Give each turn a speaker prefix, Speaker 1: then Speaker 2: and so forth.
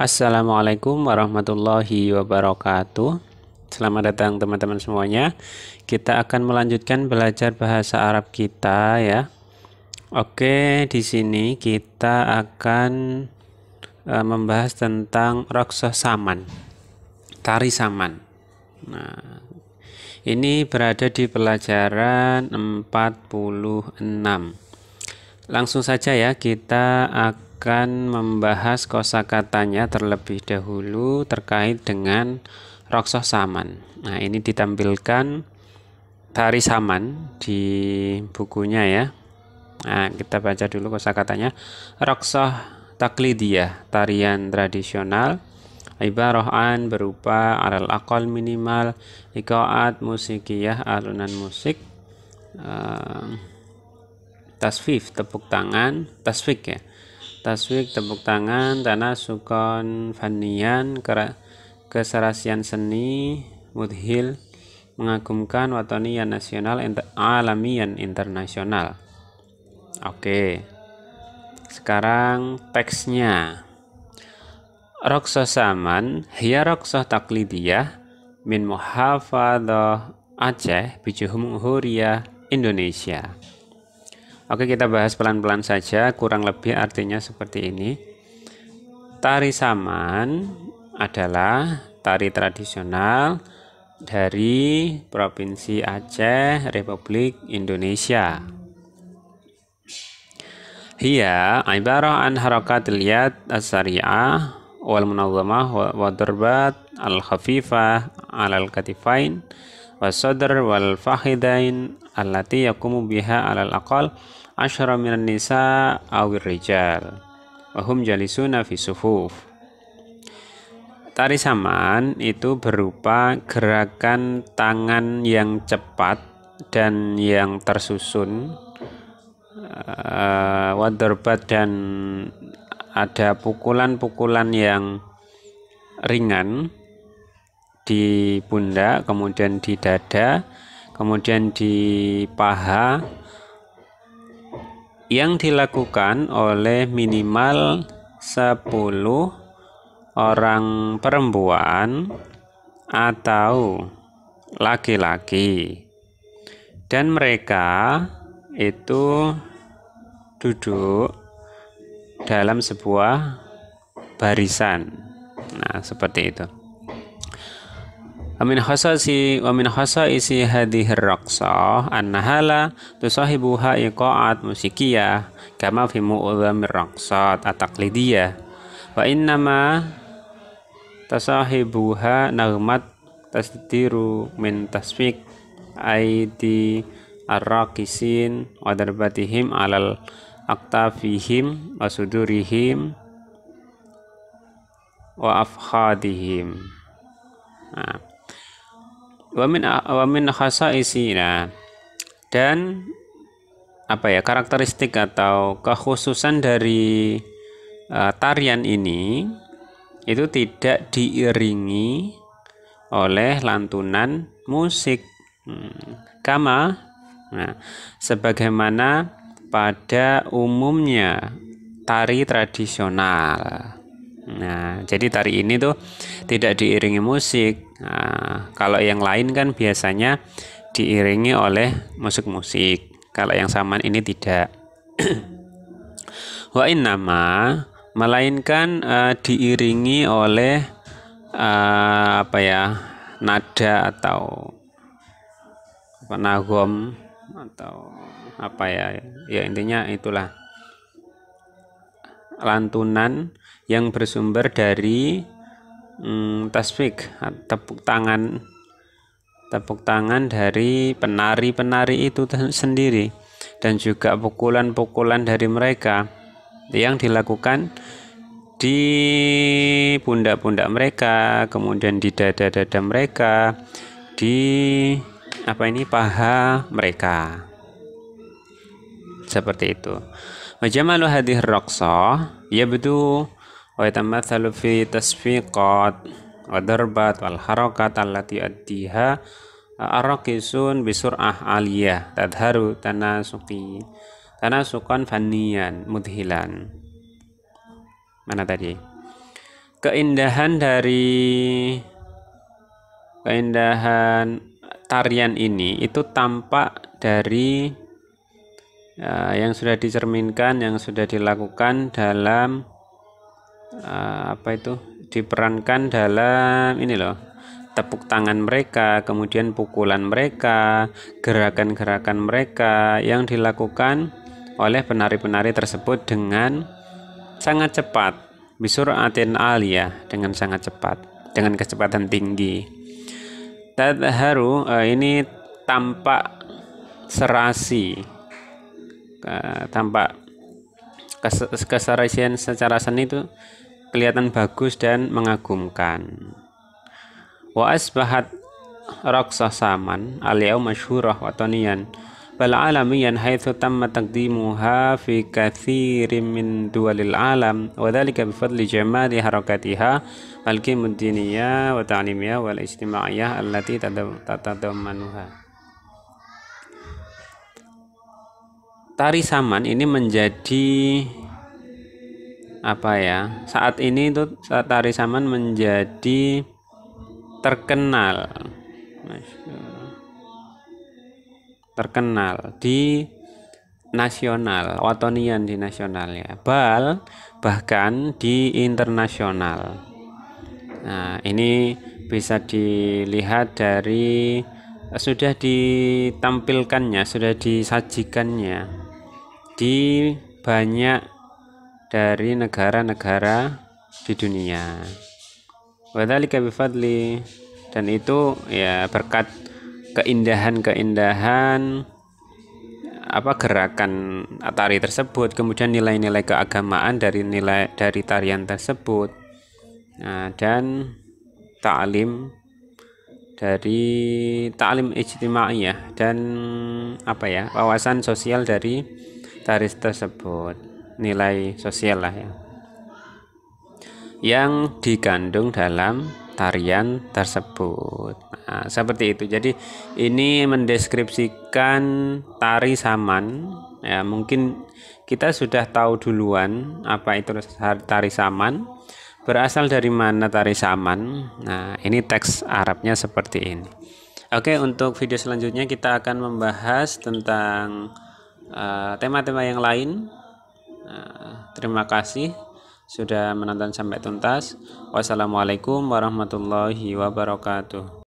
Speaker 1: Assalamualaikum warahmatullahi wabarakatuh Selamat datang teman-teman semuanya Kita akan melanjutkan belajar bahasa Arab kita ya Oke di sini kita akan e, membahas tentang Rokso Saman Tari Saman Nah ini berada di pelajaran 46 Langsung saja ya kita akan akan membahas kosakatanya terlebih dahulu terkait dengan Roksoh Saman. Nah, ini ditampilkan Tari Saman di bukunya ya. Nah, kita baca dulu kosakatanya. Roksoh Taklidiyah, tarian tradisional Ibarohan berupa aral akol minimal, ikoat musikiyah alunan musik, uh, tasfif tepuk tangan, tasfik ya taswik tepuk tangan tanah sukon fanian keserasian seni mudhil mengagumkan watonian nasional inter, alamian internasional oke sekarang teksnya Saman hiya roksa taklidiyah min muhafadah Aceh bijuhum huria Indonesia Oke, kita bahas pelan-pelan saja, kurang lebih artinya seperti ini. Tari Saman adalah tari tradisional dari Provinsi Aceh, Republik Indonesia. Hiya ibarah an harakat yad as-sari'ah wal munazamah wa darbat al-khafifah al katifain wasadr wal fahidain allati yakumu biha alal aqal asyara minan nisa awir rijal wahum jalisuna fi sufuf tari samaan itu berupa gerakan tangan yang cepat dan yang tersusun uh, eh, waderbat dan ada pukulan-pukulan yang ringan di pundak, kemudian di dada, kemudian di paha yang dilakukan oleh minimal 10 orang perempuan atau laki-laki dan mereka itu duduk dalam sebuah barisan nah seperti itu Amin khasasi wa min khasaisi hadhihi raqsah annaha la tusahibuha iqa'at musikiyah kama fi mu'dhamir raqsat at-taqlidiyah wa innama tasahibuha nagmat tasdiru min tasfik aidi arraqisin wa darbatihim alal aktafihim wa sudurihim wa afkhadihim nah wamin wamin khasa isina dan apa ya karakteristik atau kekhususan dari uh, tarian ini itu tidak diiringi oleh lantunan musik hmm, kama nah, sebagaimana pada umumnya tari tradisional nah jadi tari ini tuh tidak diiringi musik Nah, kalau yang lain kan biasanya diiringi oleh musik-musik. Kalau yang saman ini tidak. Wa nama melainkan uh, diiringi oleh uh, apa ya nada atau apa nagom atau apa ya ya intinya itulah lantunan yang bersumber dari hmm, tasbih ah, tepuk tangan tepuk tangan dari penari-penari itu sendiri dan juga pukulan-pukulan dari mereka yang dilakukan di pundak-pundak mereka, kemudian di dada-dada mereka, di apa ini paha mereka. Seperti itu. Majamalu hadhir ya betul. ويتمثل في تصفيقات وضربات والحركات التي يؤديها الراقص بسرعة عالية تظهر تناسقي تناسقا فنيا مذهلا mana tadi keindahan dari keindahan tarian ini itu tampak dari uh, yang sudah dicerminkan yang sudah dilakukan dalam Eh, apa itu diperankan dalam ini loh tepuk tangan mereka kemudian pukulan mereka gerakan-gerakan mereka yang dilakukan oleh penari-penari tersebut dengan sangat cepat atin alia dengan sangat cepat dengan kecepatan tinggi tadharu uh, ini tampak serasi eh, tampak keserasian secara seni itu kelihatan bagus dan mengagumkan. Wa asbahat raksasaman al-yaum masyhurah wataniyan bal alamiyan haitsu tamma taqdimuha fi kathirin min duwalil alam wa dhalika bi fadli jamali harakatiha al-kimud diniyah wa ta'limiyah wal ijtimaiyah allati tatadammanuha tari saman ini menjadi apa ya saat ini itu tari saman menjadi terkenal terkenal di nasional watonian di nasional ya bal bahkan di internasional nah ini bisa dilihat dari sudah ditampilkannya sudah disajikannya di banyak dari negara-negara di dunia. Wadhalika bifadli dan itu ya berkat keindahan-keindahan apa gerakan tari tersebut kemudian nilai-nilai keagamaan dari nilai dari tarian tersebut nah, dan taklim dari taklim ijtimaiyah dan apa ya wawasan sosial dari sekretaris tersebut nilai sosial lah ya yang dikandung dalam tarian tersebut nah, seperti itu jadi ini mendeskripsikan tari saman ya mungkin kita sudah tahu duluan apa itu tari saman berasal dari mana tari saman nah ini teks Arabnya seperti ini Oke untuk video selanjutnya kita akan membahas tentang Eh, tema-tema uh, yang lain uh, terima kasih sudah menonton sampai tuntas wassalamualaikum warahmatullahi wabarakatuh